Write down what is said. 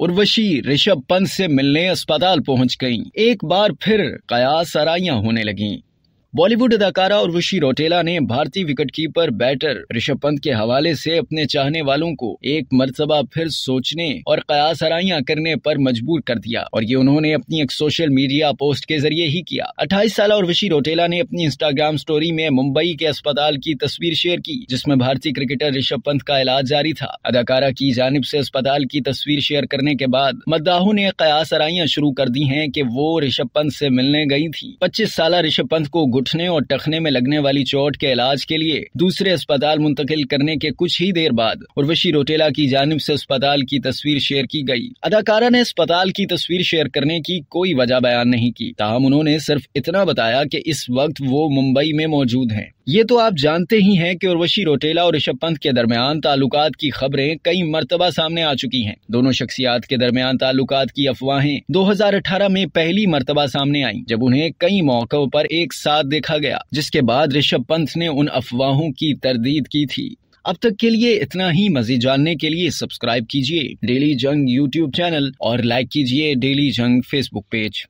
उर्वशी ऋषभ पंत से मिलने अस्पताल पहुंच गईं। एक बार फिर कयास आराइयां होने लगीं। बॉलीवुड अदाकारा उर्वशी रोटेला ने भारतीय विकेटकीपर बैटर ऋषभ पंत के हवाले से अपने चाहने वालों को एक मरतबा फिर सोचने और कयास करने पर मजबूर कर दिया और ये उन्होंने अपनी एक सोशल मीडिया पोस्ट के जरिए ही किया अट्ठाईस साल उर्वशी रोटेला ने अपनी इंस्टाग्राम स्टोरी में मुंबई के अस्पताल की तस्वीर शेयर की जिसमे भारतीय क्रिकेटर ऋषभ पंत का इलाज जारी था अदाकारा की जानब ऐसी अस्पताल की तस्वीर शेयर करने के बाद मद्दाहों ने कयास आराइयाँ शुरू कर दी है की वो ऋषभ पंत ऐसी मिलने गयी थी पच्चीस साल ऋषभ पंत को घुटने और टखने में लगने वाली चोट के इलाज के लिए दूसरे अस्पताल मुंतकिल करने के कुछ ही देर बाद उर्वशी रोटेला की जानब से अस्पताल की तस्वीर शेयर की गई अदाकारा ने अस्पताल की तस्वीर शेयर करने की कोई वजह बयान नहीं की ताहम उन्होंने सिर्फ इतना बताया कि इस वक्त वो मुंबई में मौजूद हैं ये तो आप जानते ही हैं कि उर्वशी रोटेला और ऋषभ पंत के दरमियान ताल्लुकात की खबरें कई मरतबा सामने आ चुकी हैं दोनों शख्सियात के दरमियान ताल्लुकात की अफवाहें 2018 में पहली मरतबा सामने आई जब उन्हें कई मौकों पर एक साथ देखा गया जिसके बाद ऋषभ पंत ने उन अफवाहों की तरदीद की थी अब तक के लिए इतना ही मजीद जानने के लिए सब्सक्राइब कीजिए डेली जंग यूट्यूब चैनल और लाइक कीजिए डेली जंग फेसबुक पेज